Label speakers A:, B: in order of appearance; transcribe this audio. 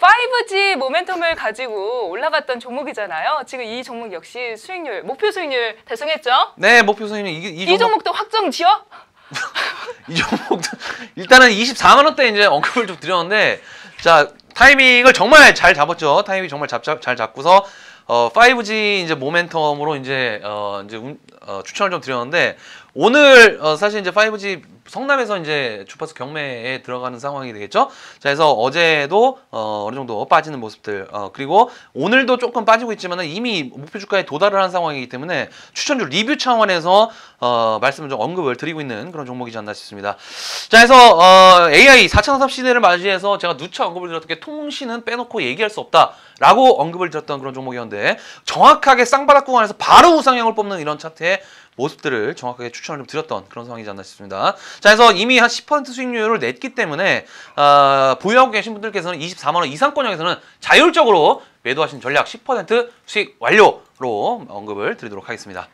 A: 5G 모멘텀을 가지고 올라갔던 종목이잖아요. 지금 이 종목 역시 수익률, 목표 수익률 달성했죠?
B: 네, 목표 수익률. 이, 이, 종목... 이 종목도
A: 확정 지어?
B: 이 종목도 일단은 24만 원대 이제 언급을 좀 드렸는데 자 타이밍을 정말 잘 잡았죠. 타이밍 정말 잡, 잡, 잘 잡고서 어 5G 이제 모멘텀으로 이제 어 이제 어, 추천을 좀 드렸는데 오늘 어, 사실 이제 5G 성남에서 이제 주파수 경매에 들어가는 상황이 되겠죠. 자, 그래서 어제도 어, 어느 정도 빠지는 모습들 어, 그리고 오늘도 조금 빠지고 있지만 이미 목표 주가에 도달을 한 상황이기 때문에 추천주 리뷰 차원에서 어, 말씀을 좀 언급을 드리고 있는 그런 종목이지 않나 싶습니다. 자, 그래서 어, AI 4차 산업 시대를 맞이해서 제가 누차 언급을 드렸던 게 통신은 빼놓고 얘기할 수 없다라고 언급을 드렸던 그런 종목이었는데 정확하게 쌍바닥 구간에서 바로 우상향을 뽑는 이런 차트에 모습들을 정확하게 추천을 좀 드렸던 그런 상황이지 않나 싶습니다. 자, 그래서 이미 한 10% 수익률을 냈기 때문에 어, 보유하고 계신 분들께서는 24만 원이상권역에서는 자율적으로 매도하신 전략 10% 수익 완료로 언급을 드리도록 하겠습니다.